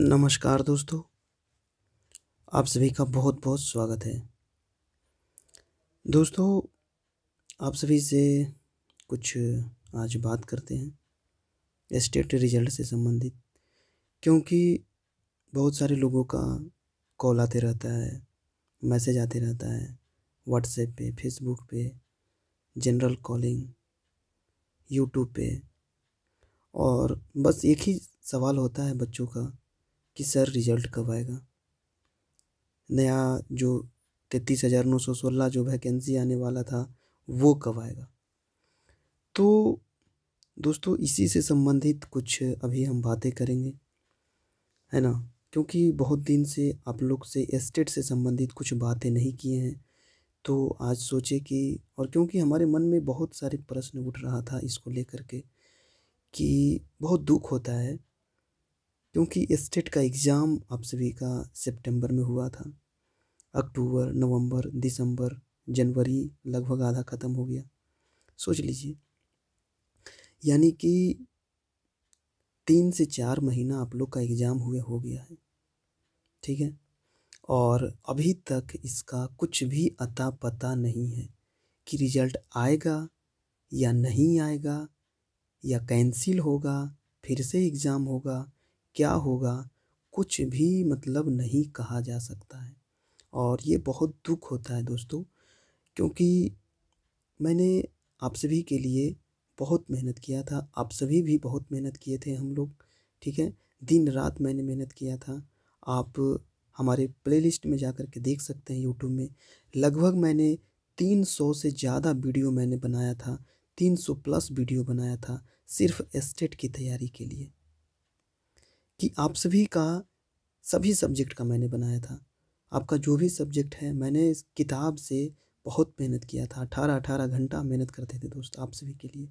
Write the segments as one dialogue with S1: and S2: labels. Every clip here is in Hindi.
S1: नमस्कार दोस्तों आप सभी का बहुत बहुत स्वागत है दोस्तों आप सभी से कुछ आज बात करते हैं स्टेट रिजल्ट से संबंधित क्योंकि बहुत सारे लोगों का कॉल आते रहता है मैसेज आते रहता है व्हाट्सएप पे फेसबुक पे जनरल कॉलिंग यूट्यूब पे और बस एक ही सवाल होता है बच्चों का कि सर रिज़ल्ट कब आएगा नया जो तैतीस हज़ार नौ सौ सोलह जो वैकेंसी आने वाला था वो कब आएगा तो दोस्तों इसी से संबंधित कुछ अभी हम बातें करेंगे है ना क्योंकि बहुत दिन से आप लोग से एस्टेट से संबंधित कुछ बातें नहीं किए हैं तो आज सोचे कि और क्योंकि हमारे मन में बहुत सारे प्रश्न उठ रहा था इसको लेकर के कि बहुत दुख होता है क्योंकि स्टेट का एग्ज़ाम आप सभी का सितंबर में हुआ था अक्टूबर नवंबर दिसंबर जनवरी लगभग आधा ख़त्म हो गया सोच लीजिए यानी कि तीन से चार महीना आप लोग का एग्ज़ाम हुए हो गया है ठीक है और अभी तक इसका कुछ भी अता पता नहीं है कि रिजल्ट आएगा या नहीं आएगा या कैंसिल होगा फिर से एग्ज़ाम होगा क्या होगा कुछ भी मतलब नहीं कहा जा सकता है और ये बहुत दुख होता है दोस्तों क्योंकि मैंने आप सभी के लिए बहुत मेहनत किया था आप सभी भी बहुत मेहनत किए थे हम लोग ठीक है दिन रात मैंने मेहनत किया था आप हमारे प्लेलिस्ट में जा कर के देख सकते हैं यूट्यूब में लगभग मैंने 300 से ज़्यादा वीडियो मैंने बनाया था 300 प्लस वीडियो बनाया था सिर्फ एस्टेट की तैयारी के लिए कि आप सभी का सभी सब्जेक्ट का मैंने बनाया था आपका जो भी सब्जेक्ट है मैंने इस किताब से बहुत मेहनत किया था अठारह अठारह घंटा मेहनत करते थे दोस्त आप सभी के लिए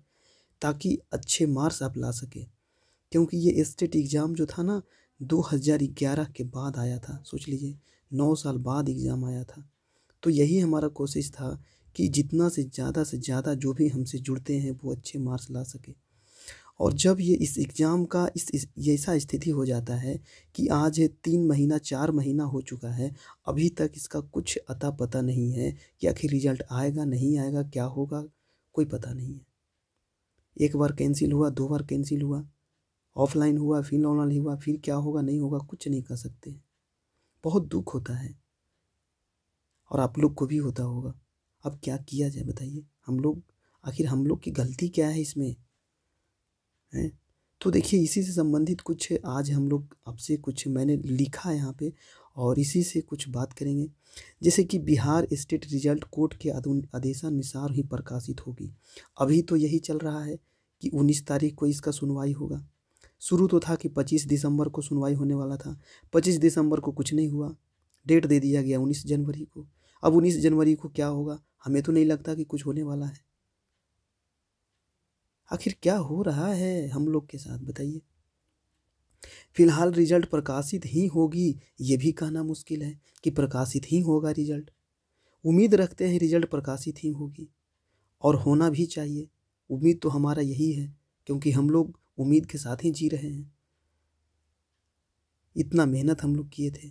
S1: ताकि अच्छे मार्क्स आप ला सकें क्योंकि ये स्टेट एग्ज़ाम जो था ना 2011 के बाद आया था सोच लीजिए नौ साल बाद एग्ज़ाम आया था तो यही हमारा कोशिश था कि जितना से ज़्यादा से ज़्यादा जो भी हमसे जुड़ते हैं वो अच्छे मार्क्स ला सके और जब ये इस एग्ज़ाम का इस, ऐसा स्थिति हो जाता है कि आज तीन महीना चार महीना हो चुका है अभी तक इसका कुछ अता पता नहीं है कि आखिर रिज़ल्ट आएगा नहीं आएगा क्या होगा कोई पता नहीं है एक बार कैंसिल हुआ दो बार कैंसिल हुआ ऑफलाइन हुआ फिर ऑनलाइन हुआ फिर क्या होगा नहीं होगा कुछ नहीं कर सकते बहुत दुख होता है और आप लोग को भी होता होगा अब क्या किया जाए बताइए हम लोग आखिर हम लोग की गलती क्या है इसमें हैं तो देखिए इसी से संबंधित कुछ आज हम लोग आपसे कुछ मैंने लिखा है यहाँ पे और इसी से कुछ बात करेंगे जैसे कि बिहार स्टेट रिजल्ट कोर्ट के आदेशानुसार ही प्रकाशित होगी अभी तो यही चल रहा है कि 19 तारीख को इसका सुनवाई होगा शुरू तो था कि 25 दिसंबर को सुनवाई होने वाला था 25 दिसंबर को कुछ नहीं हुआ डेट दे दिया गया 19 जनवरी को अब 19 जनवरी को क्या होगा हमें तो नहीं लगता कि कुछ होने वाला है आखिर क्या हो रहा है हम लोग के साथ बताइए फिलहाल रिजल्ट प्रकाशित ही होगी ये भी कहना मुश्किल है कि प्रकाशित ही होगा रिजल्ट उम्मीद रखते हैं रिजल्ट प्रकाशित ही होगी और होना भी चाहिए उम्मीद तो हमारा यही है क्योंकि हम लोग उम्मीद के साथ ही जी रहे हैं इतना मेहनत हम लोग किए थे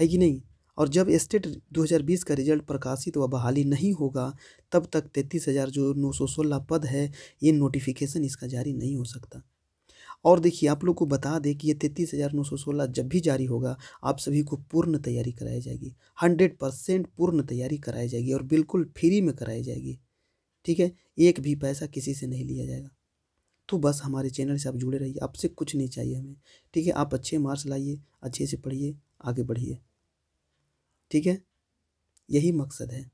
S1: है कि नहीं और जब स्टेट 2020 का रिजल्ट प्रकाशित व बहाली नहीं होगा तब तक तैंतीस हज़ार जो नौ सौ सोलह पद है ये नोटिफिकेशन इसका जारी नहीं हो सकता और देखिए आप लोग को बता दें कि ये तैंतीस हज़ार नौ सौ सोलह जब भी जारी होगा आप सभी को पूर्ण तैयारी कराई जाएगी हंड्रेड परसेंट पूर्ण तैयारी कराई जाएगी और बिल्कुल फ्री में कराई जाएगी ठीक है एक भी पैसा किसी से नहीं लिया जाएगा तो बस हमारे चैनल से आप जुड़े रहिए आपसे कुछ नहीं चाहिए हमें ठीक है आप अच्छे मार्क्स लाइए अच्छे से पढ़िए आगे बढ़िए ठीक है यही मकसद है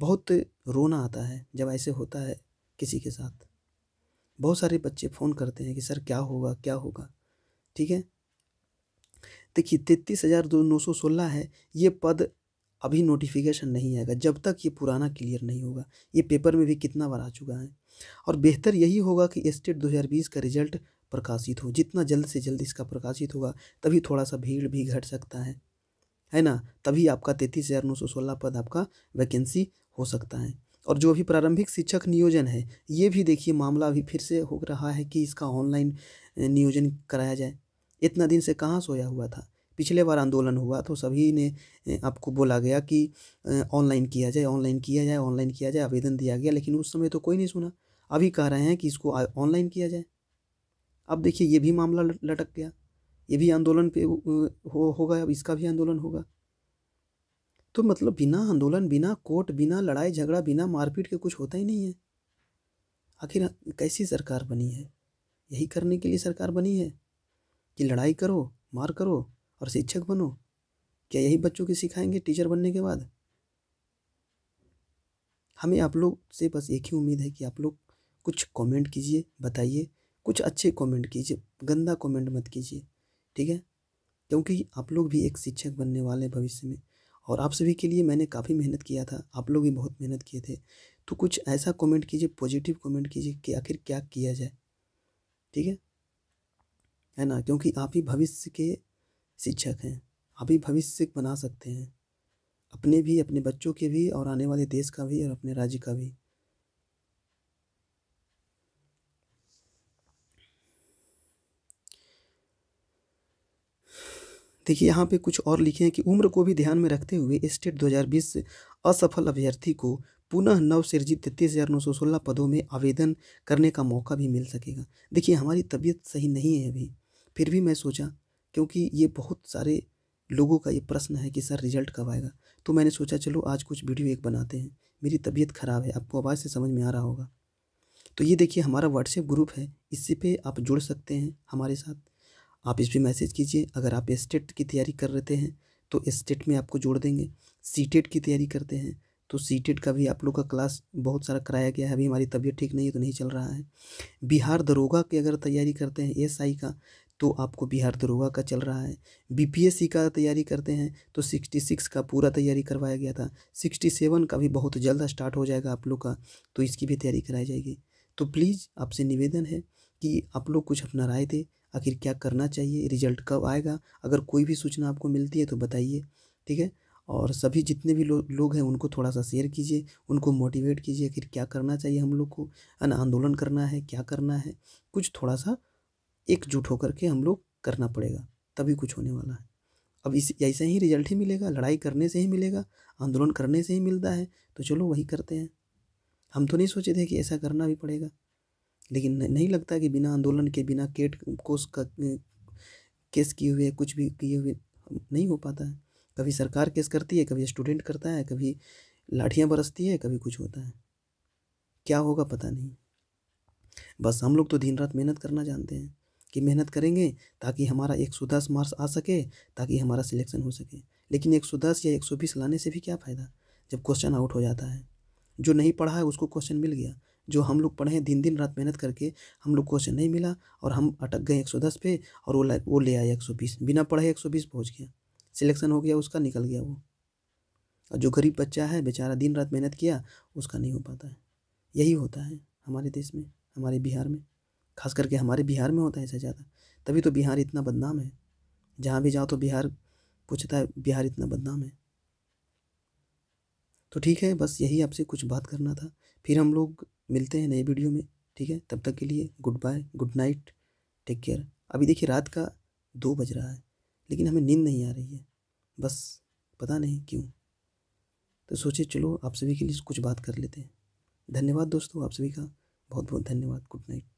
S1: बहुत रोना आता है जब ऐसे होता है किसी के साथ बहुत सारे बच्चे फ़ोन करते हैं कि सर क्या होगा क्या होगा ठीक है देखिए तैतीस हज़ार दो नौ सौ सोलह है ये पद अभी नोटिफिकेशन नहीं आएगा जब तक ये पुराना क्लियर नहीं होगा ये पेपर में भी कितना बार आ चुका है और बेहतर यही होगा कि स्टेट 2020 का रिजल्ट प्रकाशित हो जितना जल्द से जल्द इसका प्रकाशित होगा तभी थोड़ा सा भीड़ भी घट सकता है है ना तभी आपका तैंतीस हज़ार नौ सौ सोलह पद आपका वैकेंसी हो सकता है और जो अभी प्रारंभिक शिक्षक नियोजन है ये भी देखिए मामला अभी फिर से हो रहा है कि इसका ऑनलाइन नियोजन कराया जाए इतना दिन से कहाँ सोया हुआ था पिछले बार आंदोलन हुआ तो सभी ने आपको बोला गया कि ऑनलाइन किया जाए ऑनलाइन किया जाए ऑनलाइन किया जाए आवेदन दिया गया लेकिन उस समय तो कोई नहीं सुना अभी कह रहे हैं कि इसको ऑनलाइन किया जाए अब देखिए ये भी मामला लटक गया ये भी आंदोलन पे हो होगा अब इसका भी आंदोलन होगा तो मतलब बिना आंदोलन बिना कोर्ट बिना लड़ाई झगड़ा बिना मारपीट के कुछ होता ही नहीं है आखिर कैसी सरकार बनी है यही करने के लिए सरकार बनी है कि लड़ाई करो मार करो और शिक्षक बनो क्या यही बच्चों की सिखाएंगे टीचर बनने के बाद हमें आप लोग से बस एक ही उम्मीद है कि आप लोग कुछ कमेंट कीजिए बताइए कुछ अच्छे कमेंट कीजिए गंदा कमेंट मत कीजिए ठीक है क्योंकि आप लोग भी एक शिक्षक बनने वाले हैं भविष्य में और आप सभी के लिए मैंने काफ़ी मेहनत किया था आप लोग भी बहुत मेहनत किए थे तो कुछ ऐसा कमेंट कीजिए पॉजिटिव कमेंट कीजिए कि आखिर क्या किया जाए ठीक है है ना क्योंकि आप ही भविष्य के शिक्षक हैं आप ही भविष्य बना सकते हैं अपने भी अपने बच्चों के भी और आने वाले देश का भी और अपने राज्य का भी देखिए यहाँ पे कुछ और लिखे हैं कि उम्र को भी ध्यान में रखते हुए स्टेट 2020 से असफल अभ्यर्थी को पुनः नवसृजित तैतीस हज़ार नौ सौ सोलह पदों में आवेदन करने का मौका भी मिल सकेगा देखिए हमारी तबीयत सही नहीं है अभी फिर भी मैं सोचा क्योंकि ये बहुत सारे लोगों का ये प्रश्न है कि सर रिजल्ट कब आएगा तो मैंने सोचा चलो आज कुछ वीडियो एक बनाते हैं मेरी तबीयत ख़राब है आपको आवाज़ से समझ में आ रहा होगा तो ये देखिए हमारा व्हाट्सएप ग्रुप है इसी पे आप जुड़ सकते हैं हमारे साथ आप इस पर मैसेज कीजिए अगर आप स्टेट की तैयारी कर रहे हैं तो स्टेट में आपको जोड़ देंगे सी की तैयारी करते हैं तो सी का भी आप लोग का क्लास बहुत सारा कराया गया है अभी हमारी तबीयत ठीक नहीं है तो नहीं चल रहा है बिहार दरोगा की अगर तैयारी करते हैं एस का तो आपको बिहार दरोगा का चल रहा है बीपीएससी का तैयारी करते हैं तो सिक्सटी सिक्स का पूरा तैयारी करवाया गया था सिक्सटी सेवन का भी बहुत जल्द स्टार्ट हो जाएगा आप लोग का तो इसकी भी तैयारी कराई जाएगी तो प्लीज़ आपसे निवेदन है कि आप लोग कुछ अपना राय दें आखिर क्या करना चाहिए रिजल्ट कब आएगा अगर कोई भी सूचना आपको मिलती है तो बताइए ठीक है और सभी जितने भी लो, लोग हैं उनको थोड़ा सा शेयर कीजिए उनको मोटिवेट कीजिए आखिर क्या करना चाहिए हम लोग को ना आंदोलन करना है क्या करना है कुछ थोड़ा सा एकजुट होकर के हम लोग करना पड़ेगा तभी कुछ होने वाला है अब इस ऐसा ही रिजल्ट ही मिलेगा लड़ाई करने से ही मिलेगा आंदोलन करने से ही मिलता है तो चलो वही करते हैं हम तो नहीं सोचे थे कि ऐसा करना भी पड़ेगा लेकिन नहीं लगता कि बिना आंदोलन के बिना केट कोस का केस किए हुए कुछ भी किए हुए नहीं हो पाता है कभी सरकार केस करती है कभी स्टूडेंट करता है कभी लाठियाँ बरसती है कभी कुछ होता है क्या होगा पता नहीं बस हम लोग तो दिन रात मेहनत करना जानते हैं कि मेहनत करेंगे ताकि हमारा एक सौ दस मार्क्स आ सके ताकि हमारा सिलेक्शन हो सके लेकिन एक सौ दस या एक सौ बीस लाने से भी क्या फ़ायदा जब क्वेश्चन आउट हो जाता है जो नहीं पढ़ा है उसको क्वेश्चन मिल गया जो हम लोग पढ़े दिन दिन रात मेहनत करके हम लोग क्वेश्चन नहीं मिला और हम अटक गए 110 पे और वो वो ले आए 120 बिना पढ़े 120 पहुंच गया सिलेक्शन हो गया उसका निकल गया वो और जो गरीब बच्चा है बेचारा दिन रात मेहनत किया उसका नहीं हो पाता है यही होता है हमारे देश में हमारे बिहार में खास करके हमारे बिहार में होता है ऐसा ज़्यादा तभी तो बिहार इतना बदनाम है जहाँ भी जाओ तो बिहार पूछता है बिहार इतना बदनाम है तो ठीक है बस यही आपसे कुछ बात करना था फिर हम लोग मिलते हैं नए वीडियो में ठीक है तब तक के लिए good bye good night take care अभी देखिए रात का दो बज रहा है लेकिन हमें नींद नहीं आ रही है बस पता नहीं क्यों तो सोचे चलो आप सभी के लिए कुछ बात कर लेते हैं धन्यवाद दोस्तों आप सभी का बहुत बहुत धन्यवाद गुड नाइट